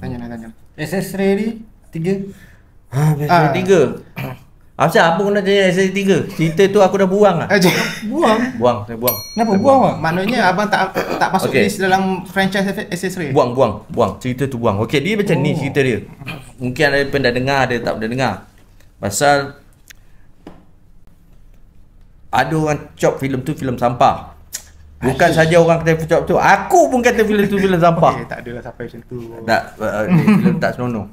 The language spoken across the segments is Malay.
Tanya lah, tanya. Eh, SS3 ni? Tiga? Haa, ah, SS3? Ah. ah apa nak tanya SS3? Cerita tu aku dah buang lah. Eh, buang? Buang, saya buang. Kenapa saya buang? buang? Maknanya abang tak tak masuk okay. list dalam franchise SS3? Buang, buang, buang. Cerita tu buang. Okey, dia macam oh. ni cerita dia. Mungkin ada yang dah dengar, ada tak pernah dengar. Pasal... Ada orang chop filem tu, filem sampah. Bukan saja orang kata pucuk tu. Aku pun kata filem tu filem sampah. Okay, tak adalah sampai macam tu. Tak uh, filem tak senonoh.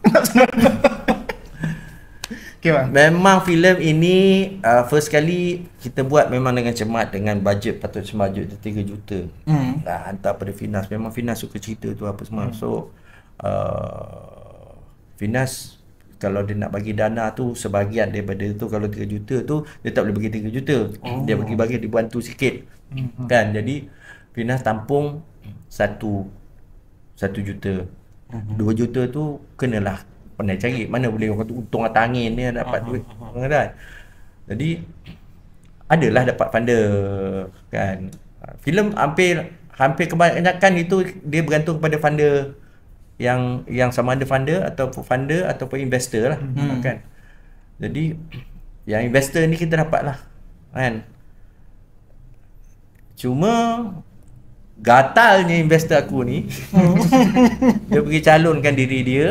okay, bang. Memang filem ini uh, first kali kita buat memang dengan cemat dengan bajet patut semajut tu 3 juta. Hmm. Uh, hantar pada Finas. Memang Finas suka cerita tu apa semua. Hmm. So uh, Finas kalau dia nak bagi dana tu sebahagian daripada tu kalau 3 juta tu dia tak boleh bagi 3 juta oh. dia bagi bagi dibantu sikit mm-hmm. kan jadi Fina tampung 1 1 juta mm-hmm. juta tu kenalah pernah cari mana boleh orang tu untung atas angin ni dapat duit mm-hmm. Kan? jadi adalah dapat funder kan filem hampir hampir kebanyakan itu dia bergantung kepada funder yang yang sama ada funder atau funder ataupun investor lah hmm. kan hmm. jadi yang investor ni kita dapat lah kan cuma gatalnya investor aku ni hmm. dia pergi calonkan diri dia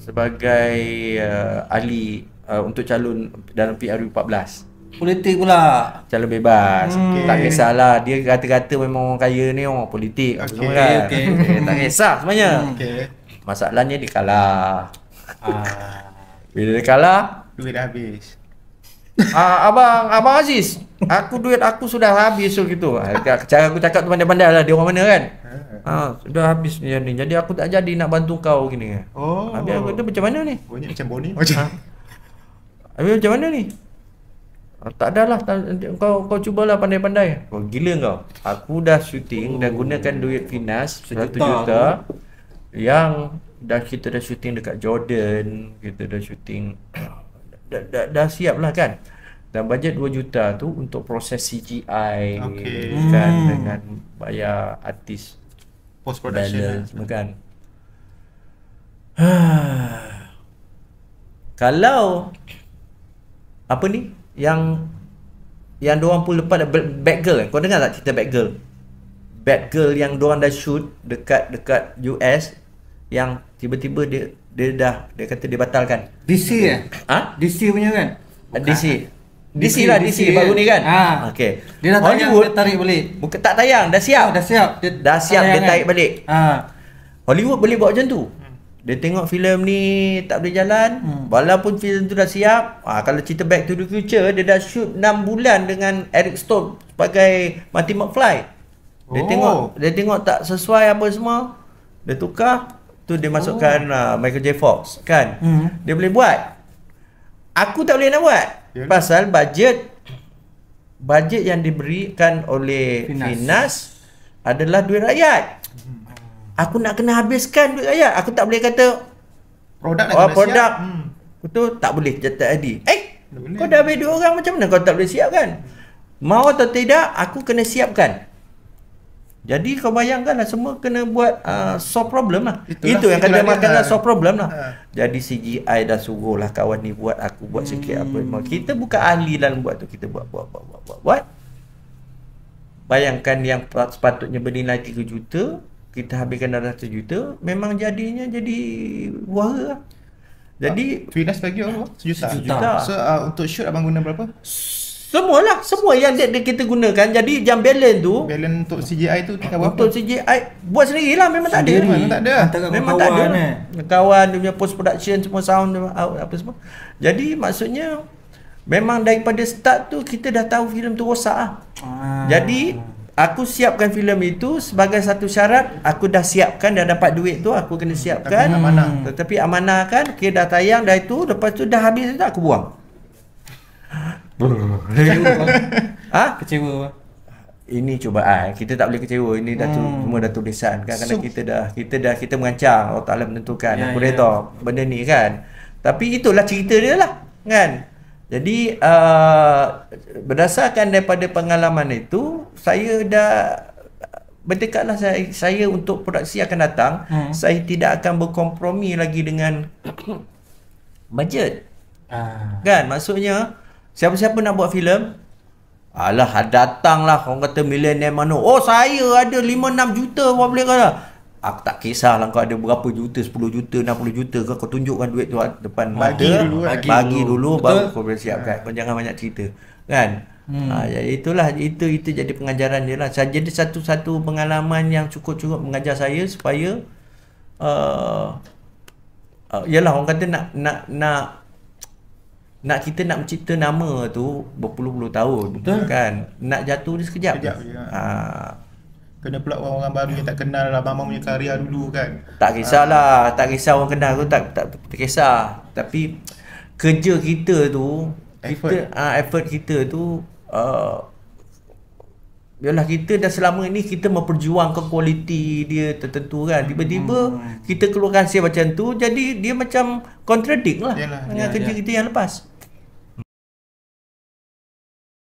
sebagai uh, ahli uh, untuk calon dalam PRU 14 politik pula calon bebas hmm. okay. tak kisahlah dia kata-kata memang orang kaya ni orang oh, politik okay. semua okay. Kan? Okay. Eh, tak kisah sebenarnya hmm, okay. masalahnya dia kalah ah. bila dia kalah duit dah habis ah, abang abang Aziz aku duit aku sudah habis so gitu ah, cara aku cakap tu pandai-pandai lah dia orang mana kan Ha, ah, sudah habis ni. Jadi aku tak jadi nak bantu kau gini. Oh. Habis aku tu macam mana ni? Bunyi macam boni. Macam. Ha? Habis macam mana ni? Ah, tak ada lah. kau kau cubalah pandai-pandai. Kau oh, gila kau. Aku dah syuting oh. dan gunakan duit finas sejuta juta yang dah kita dah syuting dekat Jordan, kita dah syuting dah, dah, dah siap lah kan. Dan bajet 2 juta tu untuk proses CGI okay. kan hmm. dengan bayar artis post production balance, ya. kan. kalau apa ni yang yang diorang pun lepas bad girl eh. kau dengar tak cerita bad girl bad girl yang diorang dah shoot dekat dekat US yang tiba-tiba dia dia dah dia kata dia batalkan DC Ah, eh? ha DC punya kan Bukan. DC DC, lah DC, DC baru ni kan. Ha. Okey. Dia dah tayang dia tarik balik. Bukan tak tayang, dah siap. Oh, dah siap. Dia dah siap dia kan? tarik balik. Ha. Hollywood boleh buat macam tu. Hmm. Dia tengok filem ni tak boleh jalan hmm. Walaupun filem tu dah siap ah, Kalau cerita Back to the Future Dia dah shoot 6 bulan dengan Eric Stone Sebagai Marty McFly Dia oh. tengok dia tengok tak sesuai apa semua Dia tukar Tu dia masukkan oh. uh, Michael J. Fox kan hmm. Dia boleh buat Aku tak boleh nak buat yeah. Pasal budget budget yang diberikan oleh Finas, Finas Adalah duit rakyat hmm aku nak kena habiskan duit rakyat aku tak boleh kata produk oh, nak oh, kena produk. siap hmm. tu tak boleh cakap tadi eh boleh. kau dah habis dua orang macam mana kau tak boleh siap kan mau atau tidak aku kena siapkan jadi kau bayangkan lah semua kena buat uh, solve problem lah. Itulah, Itu yang kena makan lah solve problem lah. Ha. Jadi CGI dah suruh lah kawan ni buat aku buat hmm. sikit apa memang. Hmm. Kita buka ahli dalam buat tu. Kita buat buat buat buat buat. Bayangkan yang sepatutnya bernilai 3 juta kita habiskan dana 1 juta memang jadinya jadi wara lah. Jadi ah, Finance bagi orang sejuta. sejuta. So uh, untuk shoot abang guna berapa? Semua lah, semua yang dia, dia kita gunakan. Jadi jam balance tu Balance untuk CGI tu tinggal berapa? Untuk CGI buat sendirilah memang tak ada. Memang tak ada. Lah. Memang tak ada. Kawan, eh. kawan dia punya post production semua sound apa semua. Jadi maksudnya memang daripada start tu kita dah tahu filem tu rosak lah. ah. Jadi aku siapkan filem itu sebagai satu syarat aku dah siapkan dah dapat duit tu aku kena siapkan tapi amanah hmm. tetapi amanah kan okay, dah tayang dah itu lepas tu dah habis tu aku buang kecewa ha? kecewa ini cubaan ah, kita tak boleh kecewa ini dah tu hmm. semua dah tulisan kan kerana so, kita dah kita dah kita mengancam Allah Taala menentukan yeah, aku yeah. redha ya. benda ni kan tapi itulah cerita dia lah kan jadi uh, berdasarkan daripada pengalaman itu saya dah berdekatlah saya saya untuk produksi akan datang hmm. saya tidak akan berkompromi lagi dengan budget ah. kan maksudnya siapa-siapa nak buat filem alah datanglah orang kata milenial mana oh saya ada 5 6 juta buat boleh kata aku tak kisahlah kau ada berapa juta 10 juta 60 juta ke kau tunjukkan duit tu depan bagi mata, dulu lah. bagi, dulu, bagi dulu, dulu baru kau boleh siapkan ah. jangan banyak cerita kan Hmm. Ha, ah, ya, jadi itulah itu itu jadi pengajaran dia lah. Jadi satu-satu pengalaman yang cukup-cukup mengajar saya supaya uh, uh, orang kata nak nak nak nak kita nak mencipta nama tu berpuluh-puluh tahun Betul. kan nak jatuh ni sekejap, sekejap ha. kena pula orang, -orang baru yang tak kenal lah mama punya karya dulu kan tak kisahlah ha. tak kisah orang kenal tu tak, tak tak kisah tapi kerja kita tu effort. kita uh, effort kita tu biarlah uh, kita dah selama ni kita memperjuangkan kualiti dia tertentu kan tiba-tiba hmm. kita keluarkan hasil macam tu jadi dia macam contradict lah yalah, dengan kerja kita yang lepas